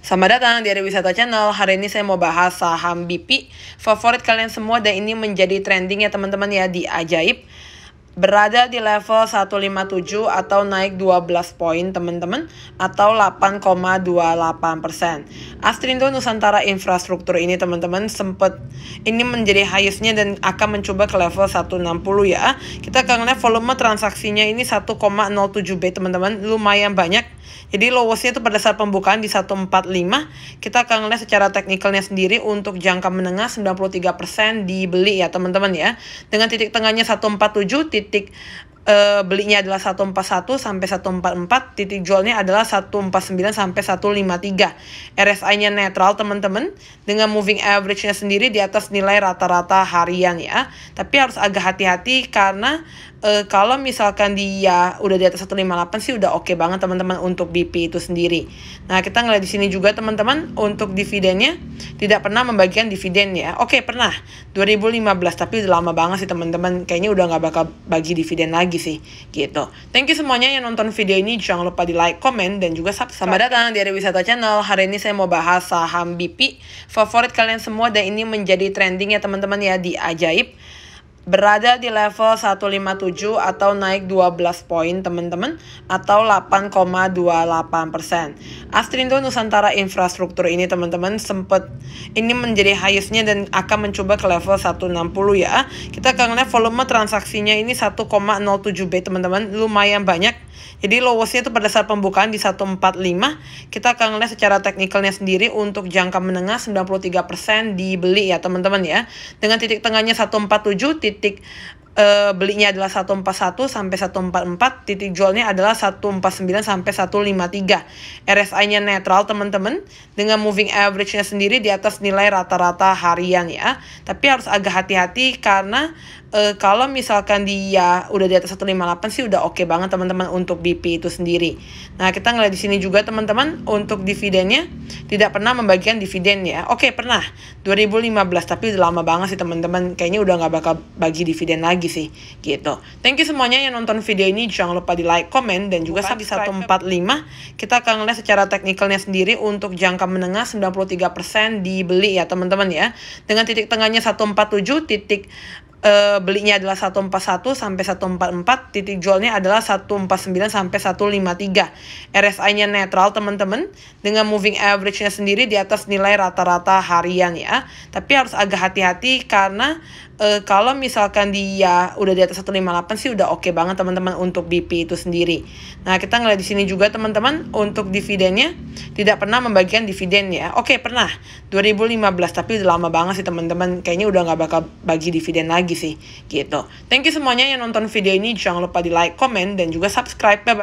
Selamat datang di Area Wisata Channel. Hari ini saya mau bahas saham BP favorit kalian semua dan ini menjadi trending ya teman-teman ya di ajaib berada di level 157 atau naik 12 poin teman-teman atau 8,28 persen. Astrindo Nusantara Infrastruktur ini teman-teman sempat ini menjadi highestnya dan akan mencoba ke level 160 ya. Kita akan lihat volume transaksinya ini 1,07 B teman-teman lumayan banyak. Jadi lowestnya itu pada saat pembukaan di 145. Kita akan lihat secara teknikalnya sendiri untuk jangka menengah 93% dibeli ya teman-teman ya. Dengan titik tengahnya 147 take uh, belinya adalah 141 sampai 144, titik jualnya adalah 149 sampai 153. RSI-nya netral, teman-teman, dengan moving average-nya sendiri di atas nilai rata-rata harian ya. Tapi harus agak hati-hati karena uh, kalau misalkan dia udah di atas 158 sih udah oke okay banget teman-teman untuk BP itu sendiri. Nah, kita ngeliat di sini juga teman-teman untuk dividennya tidak pernah membagikan dividen ya. Oke, okay, pernah 2015 tapi udah lama banget sih teman-teman. Kayaknya udah nggak bakal bagi dividen lagi lagi sih gitu thank you semuanya yang nonton video ini jangan lupa di like comment dan juga subscribe selamat datang di Area Wisata Channel hari ini saya mau bahas saham BP favorit kalian semua dan ini menjadi trending ya teman-teman ya di ajaib berada di level 157 atau naik 12 poin teman-teman atau 8,28%. Astrindo Nusantara Infrastruktur ini teman-teman sempat ini menjadi highestnya dan akan mencoba ke level 160 ya. Kita akan lihat volume transaksinya ini 1,07B teman-teman lumayan banyak jadi lowestnya itu pada saat pembukaan di 145, kita akan lihat secara teknikalnya sendiri untuk jangka menengah 93% dibeli ya teman-teman ya. Dengan titik tengahnya 147, titik uh, belinya adalah 141 sampai 144, titik jualnya adalah 149 sampai 153. RSI-nya netral teman-teman, dengan moving average-nya sendiri di atas nilai rata-rata harian ya. Tapi harus agak hati-hati karena uh, kalau misalkan dia udah di atas 158 sih udah oke okay banget teman-teman untuk BP itu sendiri. Nah, kita ngeliat di sini juga teman-teman untuk dividennya tidak pernah membagikan dividen ya. Oke, okay, pernah 2015 tapi udah lama banget sih teman-teman. Kayaknya udah nggak bakal bagi dividen lagi sih gitu. Thank you semuanya yang nonton video ini. Jangan lupa di like, komen dan juga subscribe 145. Kita akan ngeliat secara teknikalnya sendiri untuk jangka menengah 93% dibeli ya teman-teman ya. Dengan titik tengahnya 147 titik uh, belinya adalah 141 sampai 144, titik jualnya adalah 149 sampai 153. RSI-nya netral teman-teman, dengan moving average-nya sendiri di atas nilai rata-rata harian ya. Tapi harus agak hati-hati karena uh, kalau misalkan dia udah di atas 158 sih udah oke okay banget teman-teman untuk BP itu sendiri. Nah kita ngeliat di sini juga teman-teman untuk dividennya tidak pernah membagikan dividen ya. Oke okay, pernah 2015 tapi udah lama banget sih teman-teman. Kayaknya udah nggak bakal bagi dividen lagi lagi sih gitu. Thank you semuanya yang nonton video ini. Jangan lupa di like, comment, dan juga subscribe. Bye-bye.